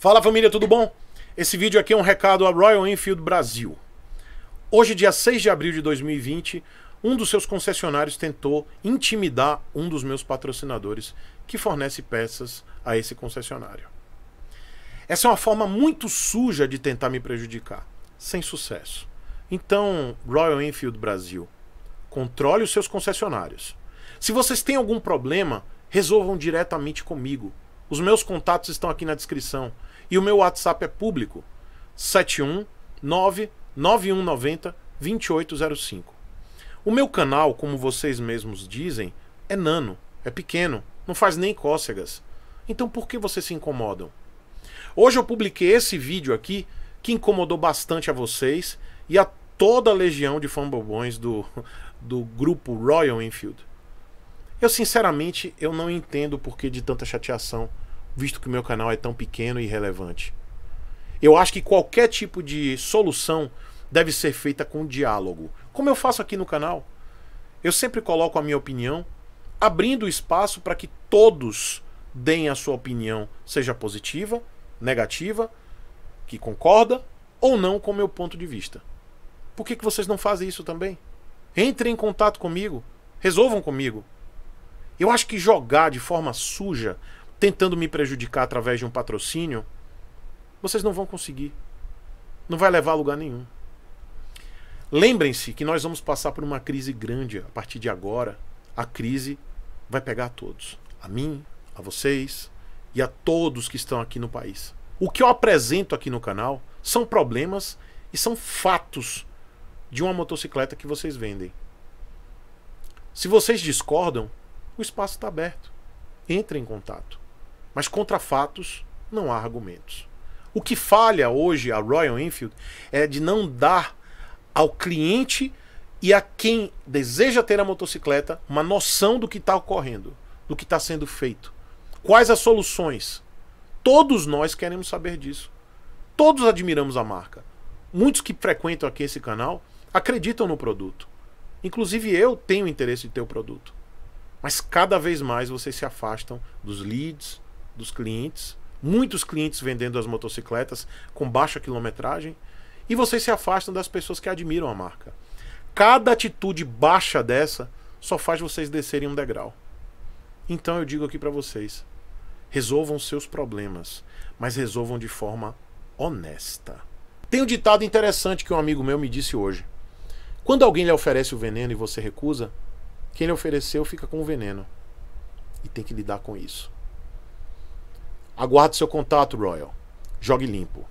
Fala família, tudo bom? Esse vídeo aqui é um recado à Royal Enfield Brasil. Hoje, dia 6 de abril de 2020, um dos seus concessionários tentou intimidar um dos meus patrocinadores que fornece peças a esse concessionário. Essa é uma forma muito suja de tentar me prejudicar, sem sucesso. Então, Royal Enfield Brasil, controle os seus concessionários. Se vocês têm algum problema, resolvam diretamente comigo. Os meus contatos estão aqui na descrição. E o meu WhatsApp é público: 719-9190-2805. O meu canal, como vocês mesmos dizem, é nano, é pequeno, não faz nem cócegas. Então por que vocês se incomodam? Hoje eu publiquei esse vídeo aqui que incomodou bastante a vocês e a toda a legião de fanbobões do, do grupo Royal Enfield. Eu sinceramente eu não entendo o porquê de tanta chateação visto que o meu canal é tão pequeno e irrelevante. Eu acho que qualquer tipo de solução deve ser feita com diálogo. Como eu faço aqui no canal, eu sempre coloco a minha opinião, abrindo espaço para que todos deem a sua opinião, seja positiva, negativa, que concorda ou não com o meu ponto de vista. Por que, que vocês não fazem isso também? Entrem em contato comigo, resolvam comigo. Eu acho que jogar de forma suja tentando me prejudicar através de um patrocínio, vocês não vão conseguir. Não vai levar a lugar nenhum. Lembrem-se que nós vamos passar por uma crise grande a partir de agora. A crise vai pegar a todos, a mim, a vocês e a todos que estão aqui no país. O que eu apresento aqui no canal são problemas e são fatos de uma motocicleta que vocês vendem. Se vocês discordam, o espaço está aberto. Entre em contato. Mas contra fatos não há argumentos. O que falha hoje a Royal Enfield é de não dar ao cliente e a quem deseja ter a motocicleta uma noção do que está ocorrendo, do que está sendo feito. Quais as soluções? Todos nós queremos saber disso. Todos admiramos a marca. Muitos que frequentam aqui esse canal acreditam no produto. Inclusive eu tenho interesse de ter o produto. Mas cada vez mais vocês se afastam dos leads, dos clientes, muitos clientes vendendo as motocicletas com baixa quilometragem, e vocês se afastam das pessoas que admiram a marca. Cada atitude baixa dessa só faz vocês descerem um degrau. Então eu digo aqui para vocês: resolvam seus problemas, mas resolvam de forma honesta. Tem um ditado interessante que um amigo meu me disse hoje. Quando alguém lhe oferece o veneno e você recusa, quem lhe ofereceu fica com o veneno. E tem que lidar com isso. Aguardo seu contato, Royal. Jogue limpo.